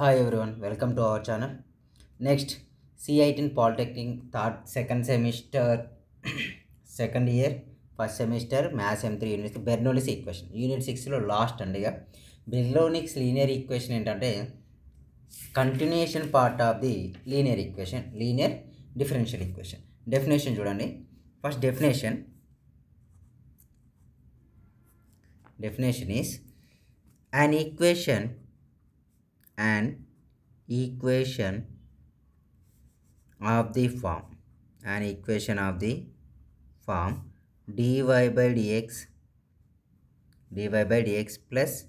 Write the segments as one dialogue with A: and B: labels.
A: Hi everyone welcome to our channel next సిఐటిన్ polytechnic third second semester second year first semester maths M three units Bernoulli's equation unit సిక్స్లో last అండి ఇక Bernoulli's linear equation ఏంటంటే continuation part of the linear equation linear differential equation definition చూడండి first definition definition is an ఈక్వేషన్ an equation of the form an equation of the form dy by dx dy by dx plus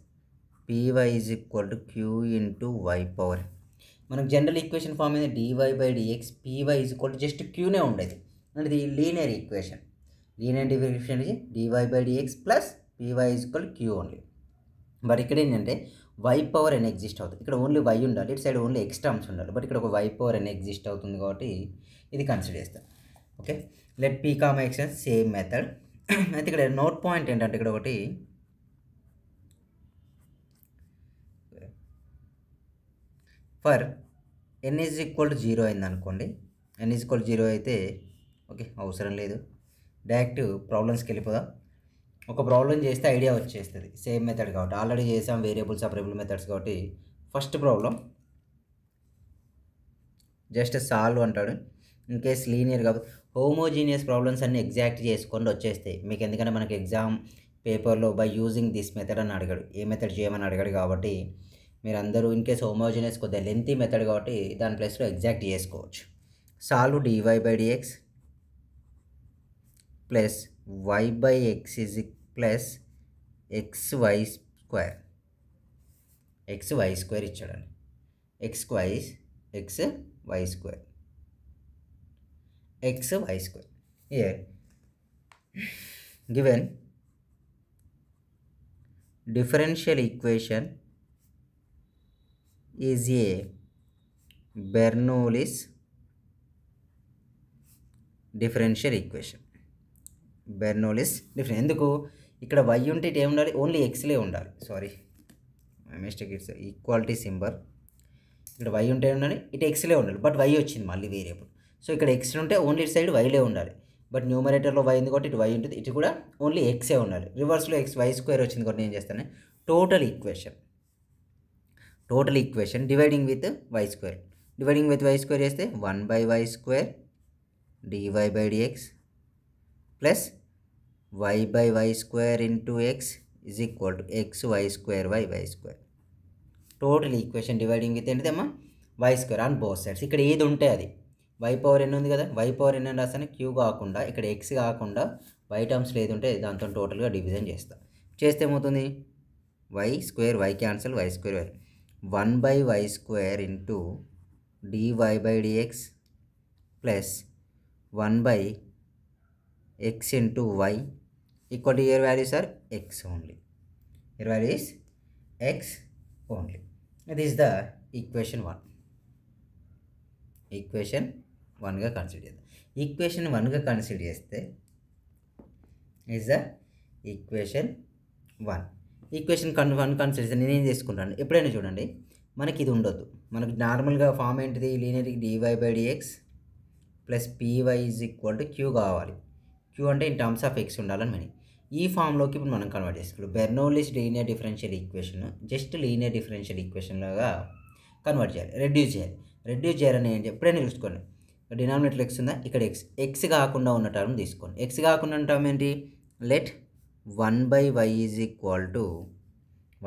A: py is equal to q into y power మనకు general equation form అయితే dy by dx PY is equal to just క్యూనే ఉండేది అంటే ఇది linear equation linear definition dy by dx plus py is equal Q only మరి ఇక్కడ ఏంటంటే why power N exist అవుతుంది ఇక్కడ ఓన్లీ వై ఉండాలి ఇటు సైడ్ ఓన్లీ ఎక్స్ టర్మ్స్ ఉండాలి బట్ ఇక్కడ ఒక వై పవర్ ఎన్ ఎగ్జిస్ట్ అవుతుంది కాబట్టి ఇది కన్సిడర్ చేస్తాం okay let P comma extents same method అయితే ఇక్కడ నోట్ పాయింట్ ఏంటంటే ఇక్కడ ఒకటి for n is equal to zero అయింది అనుకోండి ఎన్ ఈజ్ ఈక్వల్ జీరో అయితే ఓకే అవసరం లేదు డైరెక్ట్ ప్రాబ్లమ్స్కి వెళ్ళిపోదాం ఒక ప్రాబ్లం చేస్తే ఐడియా వచ్చేస్తుంది సేమ్ మెథడ్ కాబట్టి ఆల్రెడీ చేసాం వేరియబుల్స్ సపరబుల్ మెథడ్స్ కాబట్టి ఫస్ట్ ప్రాబ్లం జస్ట్ సాల్వ్ అంటాడు ఇన్ కేస్ లీనియర్ కాబట్టి హోమోజీనియస్ ప్రాబ్లమ్స్ అన్ని ఎగ్జాక్ట్ చేసుకొని వచ్చేస్తాయి మీకు ఎందుకంటే మనకి ఎగ్జామ్ పేపర్లో బై యూజింగ్ దిస్ మెథడ్ అని అడిగాడు ఏ మెథడ్ చేయమని అడిగాడు కాబట్టి మీరు అందరూ ఇన్ కేస్ హోమోజీనియస్ కొద్దిగా లెంతీ మెథడ్ కాబట్టి దాని ప్లేస్లో ఎగ్జాక్ట్ చేసుకోవచ్చు solve dy by dx plus y by x is plus xy square xy square ఇచ్చాడు x² x y² x y² here given differential equation is a Bernoulli's differential equation Bernoulli's differential ఎందుకు ఇక్కడ y ఉంటే ఇటు ఉండాలి only ఎక్స్లే ఉండాలి sorry mistake it's equality symbol ఇక్కడ y ఉంటే ఉండాలి ఇటు ఎక్స్లే ఉండాలి బట్ వై వచ్చింది మళ్ళీ వేరియబుల్ సో ఇక్కడ ఎక్స్ ఉంటే ఓన్లీ ఇటు సైడ్ వైలే ఉండాలి బట్ న్యూమరేటర్లో వై ఉంది కాబట్టి ఇటు వై ఉంటుంది ఇటు కూడా ఓన్లీ ఎక్సే ఉండాలి రివర్స్లో ఎక్స్ వై స్క్వేర్ వచ్చింది కాబట్టి నేను చేస్తాను total equation total equation dividing with y square dividing with y square చేస్తే one by y square dy by dx plus y by y square into x is equal to x y square y y square total equation dividing with ఏంటిదమ్మా y square and both sides ఇక్కడ ఏది ఉంటే అది y power ఎన్ని ఉంది కదా y power ఎన్ని అని క్యూ కాకుండా ఇక్కడ ఎక్స్ కాకుండా వై టర్మ్స్లో ఏది ఉంటే దాంతో టోటల్గా డివిజన్ చేస్తా చేస్తే ఏమవుతుంది y square y cancel y square y one by y square into dy by dx plus one by x into y equal to here values are x only here value is x only This is the equation equation వన్గా consider చేద్దాం equation వన్గా consider చేస్తే is the equation one equation కన్ one consider చేస్తే నేనేం చేసుకుంటాను ఎప్పుడైనా చూడండి మనకి ఇది ఉండొద్దు మనకి నార్మల్గా ఫామ్ ఏంటిది linear dy by dx plus py is equal to q కావాలి క్యూ అంటే ఇన్ టర్మ్స్ ఆఫ్ ఎక్స్ ఉండాలని మనీ ఈ ఫామ్లోకి ఇప్పుడు మనం కన్వర్ట్ చేసుకోవాలి Bernoulli's linear differential equation just linear differential equation లాగా కన్వర్ట్ చేయాలి రెడ్యూస్ చేయాలి రెడ్యూస్ చేయాలని ఏంటి ఎప్పుడైనా చూసుకోండి డినామినేటర్ ఎక్స్ ఉందా ఇక్కడ ఎక్స్ ఎక్స్ కాకుండా ఉన్న టర్మ్ తీసుకోండి ఎక్స్ కాకుండా ఉన్న టర్మ్ ఏంటి let one by y is equal to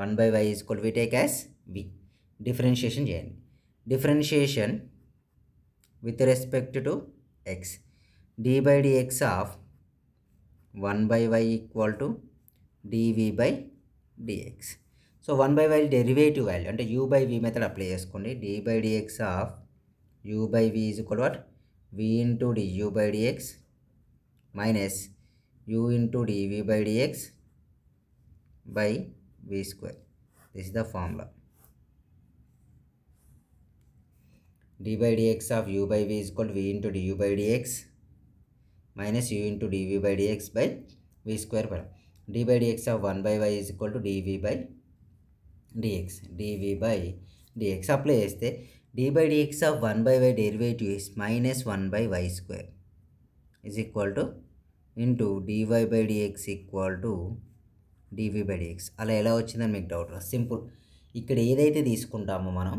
A: one by y is equal we take as v differentiation చేయండి differentiation with respect to x d by d x of 1 by y equal to dv by dx. So, 1 by y derivative value, and u by v method apply as kundi, d by dx of u by v is equal to what? v into du by dx minus u into dv by dx by v square. This is the formula. d by dx of u by v is equal to v into du by dx minus u into dv by dx by v square पड़ा d by dx of 1 by y is equal to dv by dx dv by dx apply చేస్తే d by dx of 1 by y derivative is minus 1 by y square is equal to into dy by dx equal to dv by dx అలా ఎలా వచ్చిందని మీకు doubt simple ఇక్కడ ఏదైతే తీసుకుంటామో మనం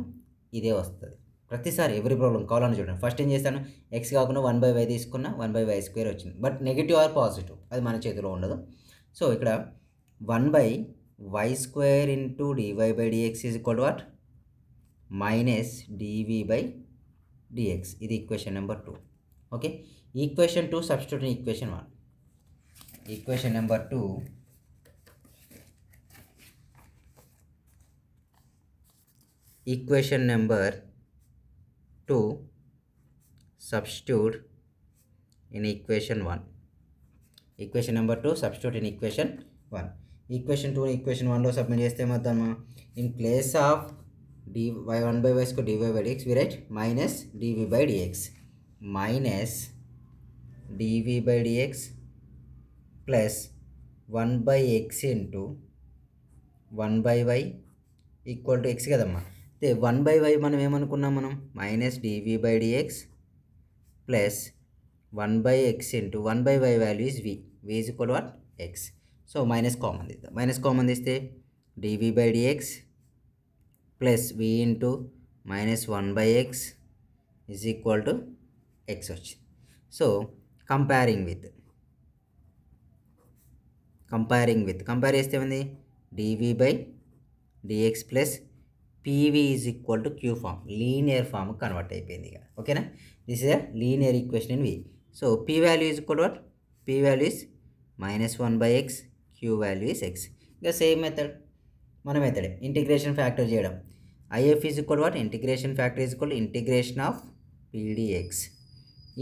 A: ఇదే వస్తుంది ప్రతిసారి ఎవరి ప్రాబ్లం కావాలని చూడండి ఫస్ట్ ఏం చేస్తాను ఎక్స్ కాకుండా వన్ బై వై తీసుకున్న వన్ బై వై స్క్వేర్ వచ్చింది బట్ నెగిటివ్ ఆర్ పాజిటివ్ అది మన చేతిలో ఉండదు సో ఇక్కడ one by y square into dy by dx is equal what minus dv by dx ఇది equation number two okay equation two substitute equation one equation number two equation number 2 substitute in equation 1 equation number 2 substitute in equation 1 equation 2 equation 1 లో submit చేస్తే మొత్తం in place of dy 1 by y square dy by dx we write minus dv by dx minus dv by dx plus 1 by x into 1 by y equal to x కదమ్మా అయితే one by why మనం ఏమనుకున్నాం మనం minus dv by dx plus one by x into one by y value is v v is equal one x so minus common తీద్దాం minus common తీస్తే dv by dx plus v into minus one by x is equal to x వచ్చింది so comparing with comparing with compare చేస్తే ఉంది dv by dx plus pv is equal to q form linear form convert అయిపోయింది ఇక ఓకేనా this is a linear equation in v so p value is equal what p value is minus one by x q value is x ఇంకా same method మన method integration factor చేయడం IF is equal what integration factor is equal integration of pdx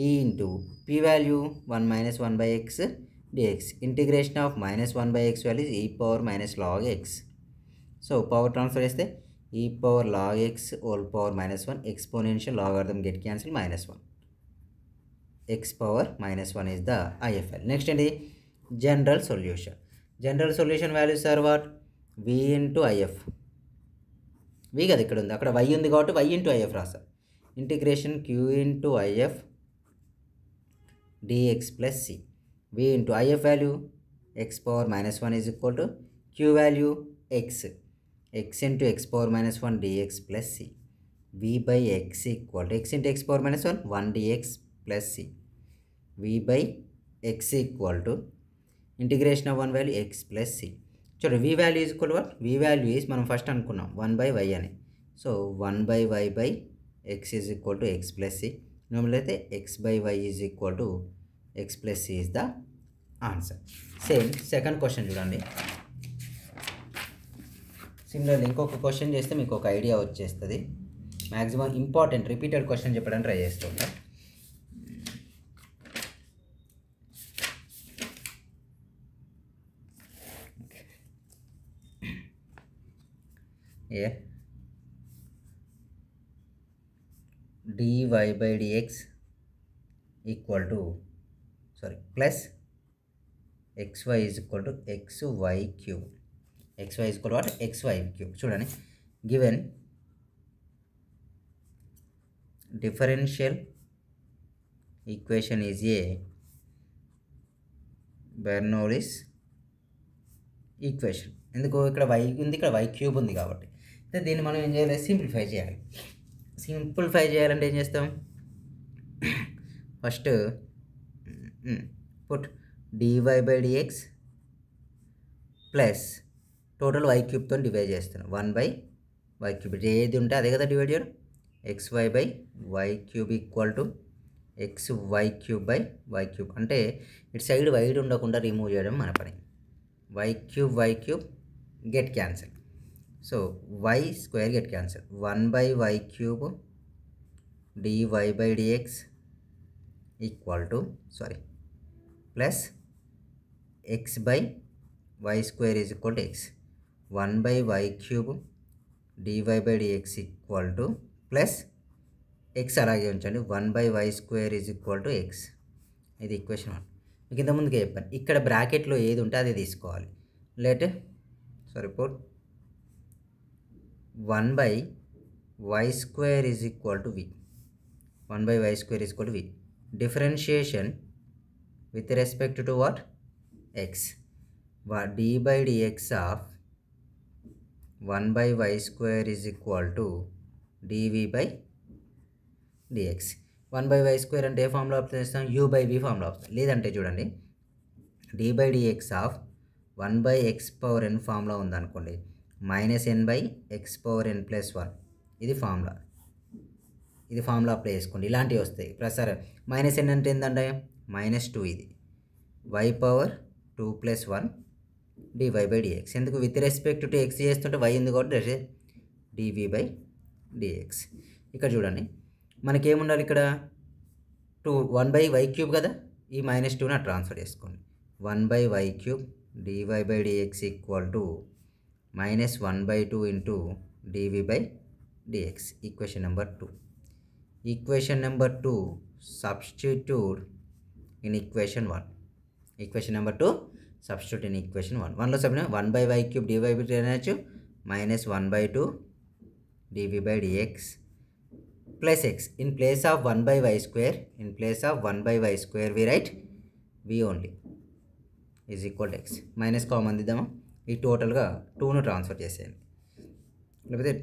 A: e into p value one minus one by x dx integration of minus one by x values e power minus log x so power transfer చేస్తే ఈ power log x whole power minus one exponential log అర్థం get cancel minus one x power minus one is the IFL next ఏంటి general solution general solution values are what v into IF v కదా ఇక్కడ ఉంది అక్కడ y ఉంది కాబట్టి y into IF రాస్తా integration q into IF dx plus c v into IF value x power minus one is equal to q value x x into x power minus one dx plus c v by x equal to x into x power minus one one dx plus c v by x equal to integration of one value x plus c చూడండి v value is equal one v value is మనం first అనుకున్నాం one by y అని so one by y by x is equal to x plus c అయితే x by y is equal to x plus c is the answer same second question చూడండి similarly ఇంకొక question చేస్తే మీకు ఒక idea వచ్చేస్తుంది maximum important repeated question చెప్పడానికి try చేస్తుంటా a dy by equal equal sorry plus plus is equal to x y q x y equal what x y cube చూడండి given differential equation is a Bernoulli's equation ఎందుకు ఇక్కడ why ఉంది ఇక్కడ y cube ఉంది కాబట్టి అయితే దీన్ని మనం ఏం చేయాలి సింప్లిఫై చేయాలి సింప్లిఫై చేయాలంటే ఏం చేస్తాం first put dy by dx plus total y క్యూబ్తో డివైడ్ చేస్తాను వన్ బై వై క్యూబ్ ఏది ఉంటే అదే కదా డివైడ్ చేయడం x y by y cube equal to x y cube by y cube అంటే ఇటు సైడ్ వైడ్ ఉండకుండా రిమూవ్ చేయడం మన పని y cube y cube get cancel so y square get cancel one by y cube dy by dx equal to sorry plus X by y square is equal to x one by y cube dy by dx equal to plus x అలాగే ఉంచండి one by y square is equal to x ఇది equation one మీకు ఇంతకుముందుకే చెప్పాను ఇక్కడ బ్రాకెట్లో ఏది ఉంటే అది తీసుకోవాలి let sorry put one by y square is equal to v one by y square is equal to v differentiation with respect to what x d by dx x of one by y square is equal to dv by dx one by y square అంటే ఏ ఫామ్లో apply చేస్తాం you by వి ఫామ్లో apply లేదంటే చూడండి d by dx of one by x power n ఫామ్లో ఉందనుకోండి minus n by x power n plus one ఇది ఫామ్లా ఇది ఫామ్లో అప్లై చేసుకోండి ఇలాంటివి వస్తాయి ప్రసారం మైనస్ ఎన్ అంటే ఏంటంటే మైనస్ టూ ఇది y power two plus one dy by dx ఎందుకు విత్ రెస్పెక్ట్ టు ఎక్స్ చేస్తుంటే వై ఎందుకు కాబట్టి డివి బై డిఎక్స్ ఇక్కడ చూడండి మనకేముండాలి ఇక్కడ two one by y cube కదా ఈ మైనస్ నా ట్రాన్స్ఫర్ చేసుకోండి one by y cube dy by dx equal to minus one by two into dv by dx equation number two equation number two substitute in equation one equation number two substitute in equation one వన్లో sub one by y cube dy by అనొచ్చు minus one by two dv by dx plus x in place of one by y square in place of one by y square v right v only is equal x minus common దిద్దామా ఈ టోటల్గా టూను transfer చేసేయండి లేకపోతే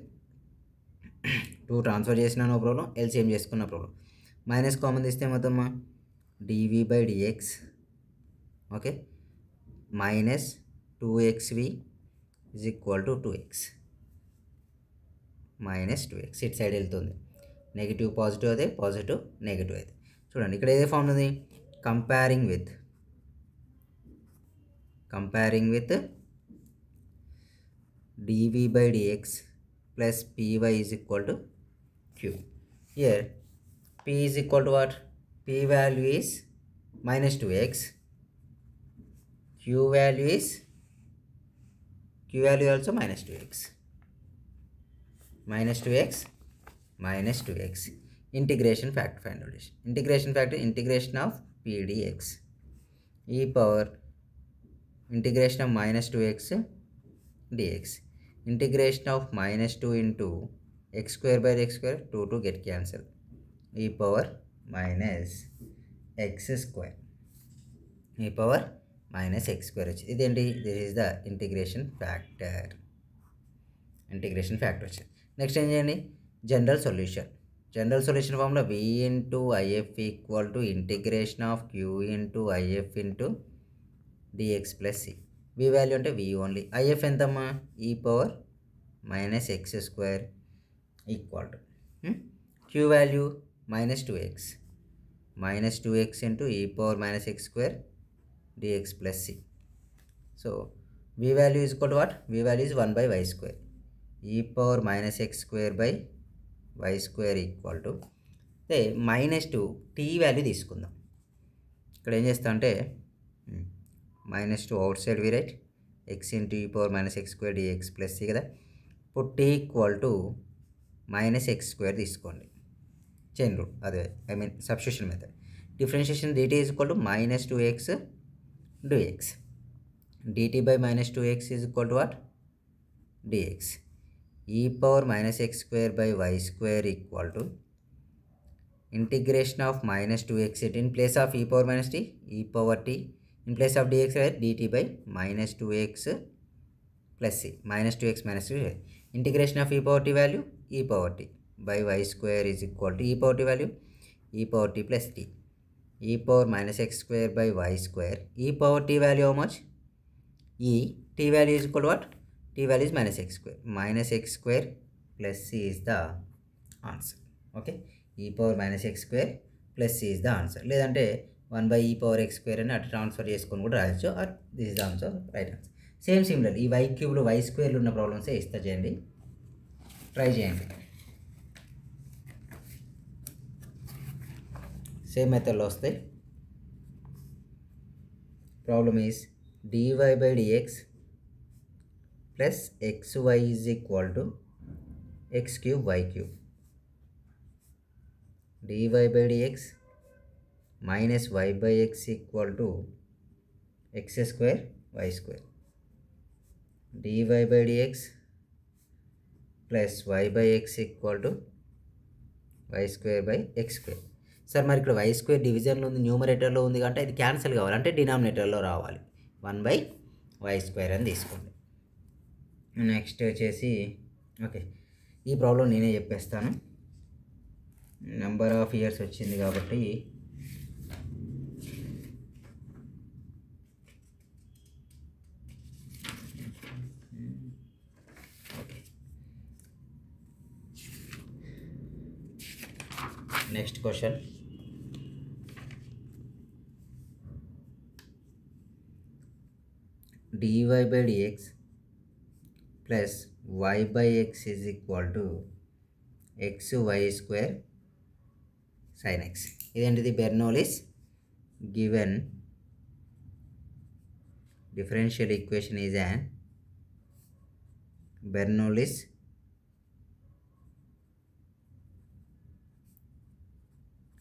A: two transfer చేసినా no problem ఏం చేసుకున్న problem minus common తీస్తే మొత్తమ్మా dv by dx okay -2xv = 2x -2x it's side इल्तੁੰది नेगेटिव पॉजिटिव ಆದ್ರೆ पॉजिटिव नेगेटिव ಐತೆ చూడండి ఇక్కడ ఏ ఫామ్నది comparing with comparing with dv/dx + py = q here p = what p value is -2x q value is q value also minus 2x minus 2x minus 2x integration factor final integration factor integration of p dx e power integration of minus 2x dx integration of minus 2 into x square by x square 2 to get cancel e power minus x square e power minus x square వచ్చింది ఇదేంటి this is the integration factor integration factor వచ్చింది next ఏం చేయండి general solution general solution ఫామ్లో v into IF equal to integration of q into IF into dx plus c v value అంటే v only IF ఎంతమ్మా e power minus x square equal to q value minus two x minus two x into e power minus x square dx plus c. So, v value is equal to what? v value is 1 by y square. e power minus x square by y square equal to అదే minus two t value తీసుకుందాం ఇక్కడ ఏం చేస్తా అంటే minus two outside v right x into e power minus x square dx plus c కదా ఇప్పుడు t equal to minus x square తీసుకోండి chain rule అదే I mean substitution method differentiation dt equal to minus two x dx dt by minus 2x is equal to what dx e power minus x square by y square equal to integration of minus 2x in place of e power minus t e power t in place of dx right dt by minus 2x plus c minus 2x minus 2 integration of e power t value e power t by y square is equal to e power t value e power t plus t e power minus x square by y square e power t value how much e t value is equal to what t value is minus x square minus x square plus c is the answer okay e power minus x square plus c is the answer లేదంటే one by e power x square అని అటు transfer చేసుకొని కూడా రాయొచ్చు or this is answer right answer same similar ఈ y క్యూబ్లో y స్క్వేర్లు ఉన్న ప్రాబ్లమ్సే ఇస్తా చేయండి ట్రై చేయండి same method problem is dy by dx plus x y is equal to x cube y cube dy by dx minus y by x equal to x square y square dy by dx plus why by x equal to y square by x square sir మరి ఇక్కడ y square డివిజన్లో ఉంది న్యూమరేటర్లో ఉంది కంటే ఇది cancel కావాలి అంటే డినామినేటర్లో రావాలి వన్ బై వై స్క్వేర్ అని తీసుకోండి నెక్స్ట్ వచ్చేసి ఓకే ఈ ప్రాబ్లం నేనే చెప్పేస్తాను నెంబర్ ఆఫ్ ఇయర్స్ వచ్చింది కాబట్టి next question dy by dx plus y by x is equal to x y square sin x the Bernoulli's given differential equation is an Bernoulli's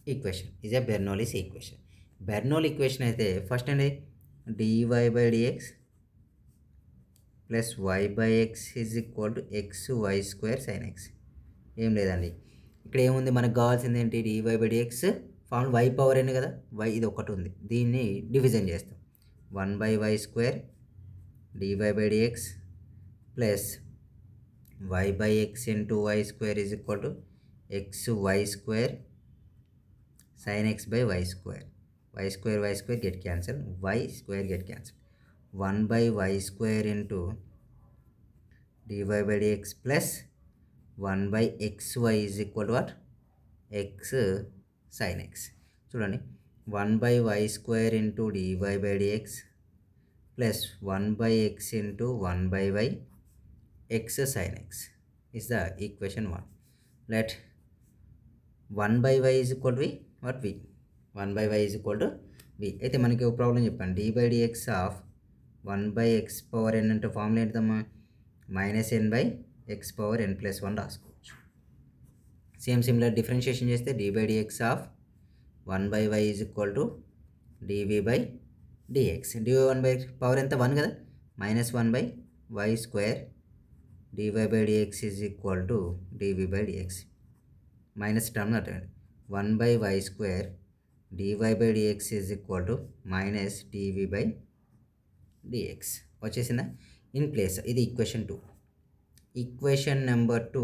A: equation is a Bernoulli's equation. Bernoulli equation is the first అండి dy by dx plus y by x is equal to x y square sine x ఏం లేదండి ఇక్కడ ఏముంది మనకు కావాల్సింది ఏంటి dy by dx form y power n కదా y ఇది ఒకటి ఉంది దీన్ని డివిజన్ చేస్తాం one by y square dy by dx plus y by x into y square is equal to x y square sine x by y square y square y square get cancel y square get cancel one by y square into dy by dx plus one by x y is equal what x sine x చూడండి one by y square into dy by dx plus one by x into one by y x sine x is the equation one let one by y is equal v what v one by y y equal to v అయితే మనకి ఒక problem చెప్పాను dy by dx of one by x power n అంటే formula ఏంటిదమ్మా minus n by x power n plus one రాసుకోవచ్చు same similar differentiation చేస్తే d by dx of one by y is equal to dv by dx dy one by power ఎంత one కదా minus one by y square dy by dx is equal to dv by dx minus term అటండి one by y square dy by dx is equal to minus dv by dx వచ్చేసిందా in place ఇది equation two equation number two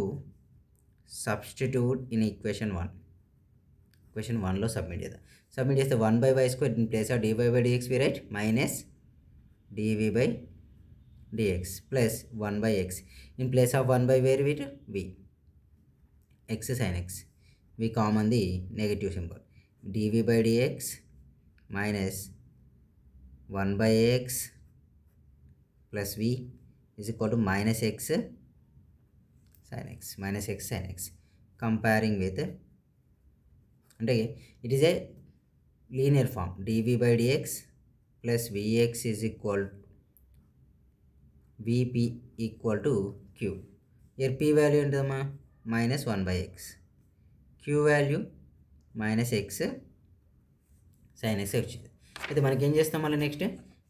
A: substitute in equation one equation వన్లో submit చేద్దాం submit చేస్తే one by y square in place of dy by dx v right minus dv by dx plus one by x in place of one by where with v x sine x v common the negative symbol dv by dx minus one by x plus v is equal to minus x sine x minus x sine x comparing with అంటే it is a linear form dv by dx plus vx is equal vp equal to q here p value ఏంటమ్మా minus one by x q value minus x sine x వచ్చింది అయితే మనకి ఏం చేస్తాం మళ్ళీ next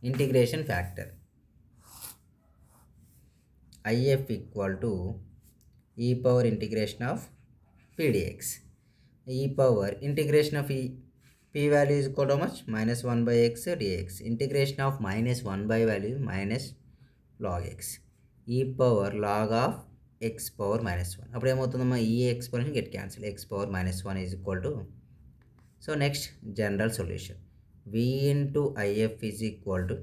A: integration factor if equal to e power integration of p dx e power integration of e p value is equal to much minus 1 by x dx integration of minus 1 by value minus log x e power log of x power minus 1 అప్పుడు ఏమవుతుందమ్మా ఈ exponent get cancel x power minus 1 is equal to so next general solution v into if is equal to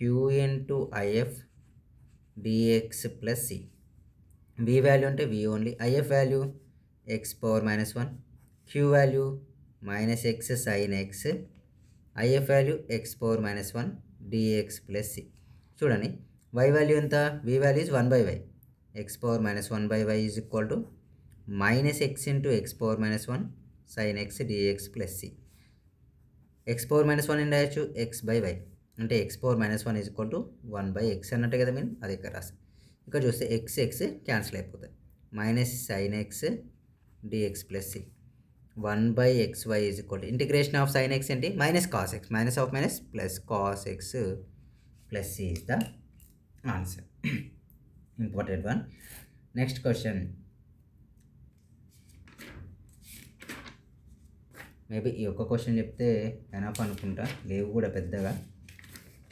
A: q into if bx plus c b value అంటే v only IF value x power minus one q value minus x sine x IF value x power minus one dx plus c చూడండి y value ఎంత v value is one by y x power minus one by y is equal to minus x into x power minus one sine x dx plus c x power minus one ఏం రాయొచ్చు X by y అంటే x power minus one is equal to one by x అన్నట్టే కదా మీరు అది ఇక్కడ రాస్తాం ఇక్కడ చూస్తే ఎక్స్ ఎక్స్ క్యాన్సిల్ అయిపోతాయి minus sine x dx plus c one by x y is equal integration of sine x ఏంటి minus cos x minus of minus plus cos x plus c is the answer important one next question maybe ఈ ఒక్క question చెప్తే enough అనుకుంటా లేవు కూడా పెద్దగా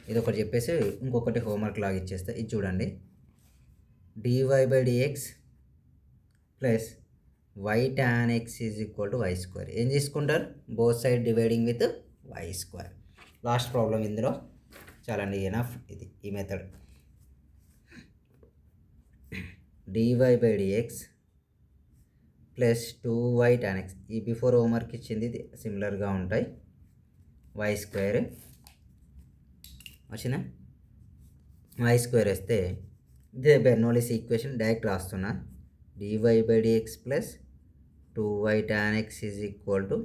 A: ఇది ఒకటి చెప్పేసి ఇంకొకటి హోంవర్క్ లాగా ఇచ్చేస్తే ఇది చూడండి dy by dx plus y tan x is equal to y square ఏం తీసుకుంటారు both side dividing with y square last problem ఇందులో చాలండి ఎనఫ్ ఇది ఈ method dy by dx plus two y tan x ఈ బిఫోర్ హోంవర్క్ ఇచ్చింది ఇది సిమిలర్గా ఉంటాయి వై స్క్వేర్ వచ్చినా వై స్క్వేర్ వస్తే ఇదే బెర్నోలిస్ ఈక్వేషన్ డైరెక్ట్ రాస్తున్నా dy by dx plus two y tan x is equal to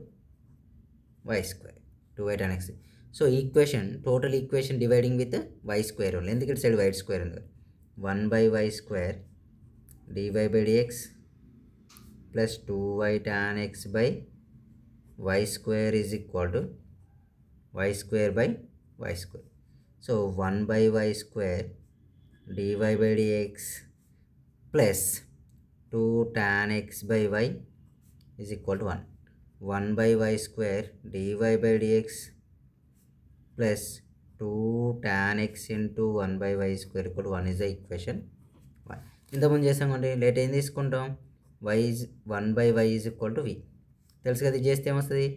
A: y square two y tan x so equation total equation dividing with y square ఉంది ఎందుకంటే side white square ఉంది one by y square dy by dx plus two y tan x by y square is equal to y square by y square so one by y square dy by dx plus two tan x by y is equal to one one by y square dy by dx plus two tan x into one by y square equal one is the equation one ఇంతకుముందు చేసామండి let ఏం తీసుకుంటాం y one by y is equal to v తెలుసు కదా ఇది చేస్తే ఏమొస్తుంది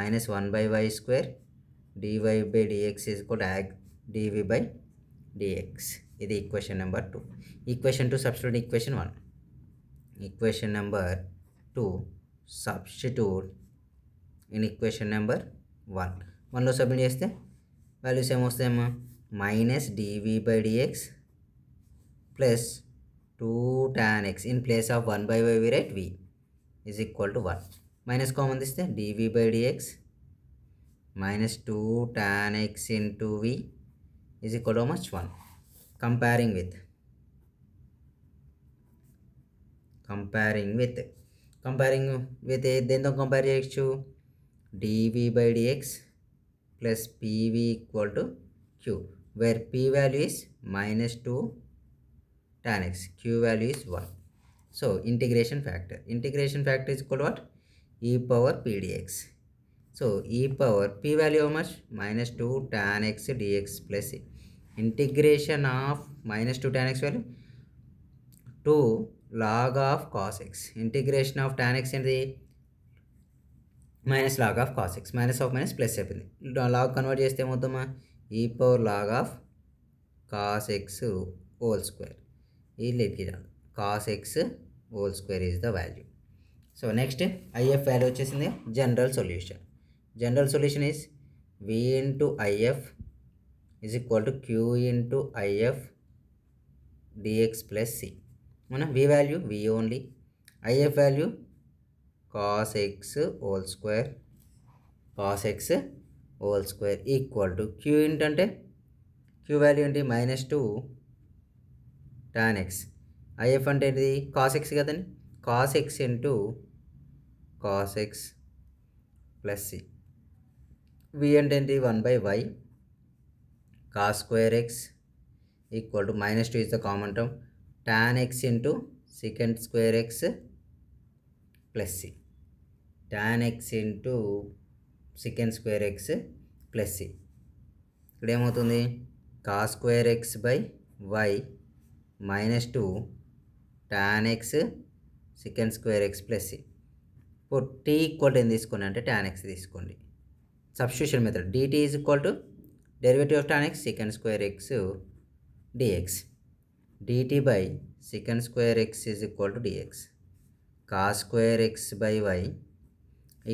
A: minus one by y square dy by dx is equal యాక్ dv by dx ఇది equation number two equation two substitute equation one equation number two substitute in equation number one వన్లో submit చేస్తే values ఏమొస్తాయమ్మా minus dv by dx plus two tan x in place of one by y v right v is equal to one minus common తీస్తే dv by dx minus two tan x into v వి is equal to much 1 comparing with comparing with comparing with it then the compare to dv by dx plus pv equal to q where p value is minus 2 tan x q value is 1 so integration factor integration factor is equal to what e power p dx so e e e power p value much minus two tan x dx plus integration of minus two tan x value two log of cos x integration of tan x ఏంటిది minus log of cos x minus of minus plus అయిపోయింది log convert చేస్తే ఏమవుతామా e power log of cos x whole square ఈ లెక్కి cos x whole square is the value so next IF value వచ్చేసింది general solution general solution is v into IF is equal to q into IF dx plus c మన v value v only IF value cos x whole square cos x whole square equal to q ఏంటంటే q value ఏంటి minus two tan x IF అంటే ఏంటిది cos x కదండి cos x into cos x plus c v అంటే ఏంటి one by y cos square x equal to minus two is the common term tan x into second square x plus c tan x into second square x plus c ఇక్కడ ఏమవుతుంది cos square x by y minus two tan x second square x plus c ఇప్పుడు t equal to తీసుకోండి అంటే tan x తీసుకోండి substitution method dt is equal to derivative of tan x secant square x dx dt by secant square x is equal to dx cos square x by y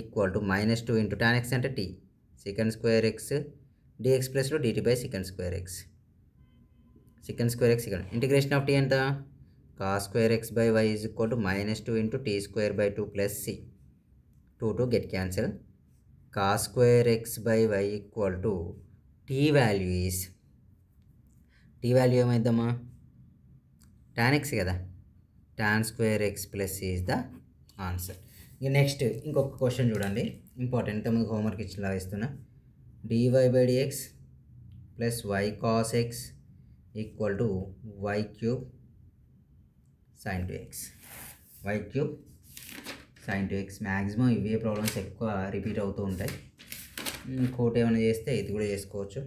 A: equal to minus 2 into tan x and t secant square x dx plus lo dt by secant square x secant square x secant integration of t and the cos square x by y is equal to minus 2 into t square by 2 plus c 2 to get cancelled cos square x by y equal to t value is t value ఏమైద్దామా tan x కదా tan square x plus is the answer ఇక next ఇంకొక question చూడండి important ఇంతకుముందు homework ఇచ్చినలా ఇస్తున్నా dy by dx plus y cos x equal to y cube sine two x y cube sine two x maximum ఇవే problems ఎక్కువ repeat అవుతూ ఉంటాయి ఇంకోటి ఏమైనా చేస్తే ఇది కూడా చేసుకోవచ్చు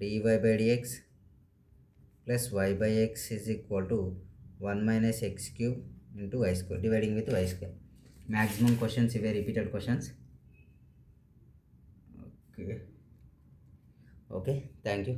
A: dy by dx plus y by x is equal to one minus x cube into y square dividing with y square maximum questions ఇవే repeated questions okay okay thank you